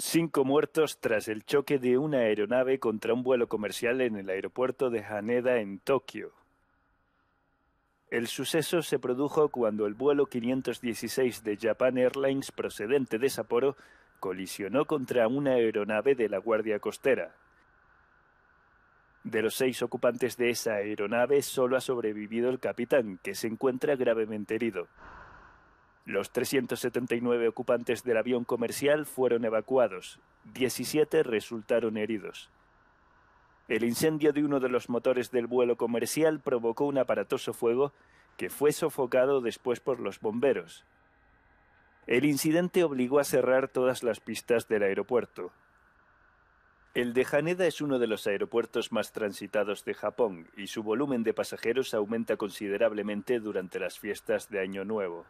Cinco muertos tras el choque de una aeronave contra un vuelo comercial en el aeropuerto de Haneda en Tokio. El suceso se produjo cuando el vuelo 516 de Japan Airlines procedente de Sapporo colisionó contra una aeronave de la Guardia Costera. De los seis ocupantes de esa aeronave solo ha sobrevivido el capitán, que se encuentra gravemente herido. Los 379 ocupantes del avión comercial fueron evacuados, 17 resultaron heridos. El incendio de uno de los motores del vuelo comercial provocó un aparatoso fuego que fue sofocado después por los bomberos. El incidente obligó a cerrar todas las pistas del aeropuerto. El de Haneda es uno de los aeropuertos más transitados de Japón y su volumen de pasajeros aumenta considerablemente durante las fiestas de Año Nuevo.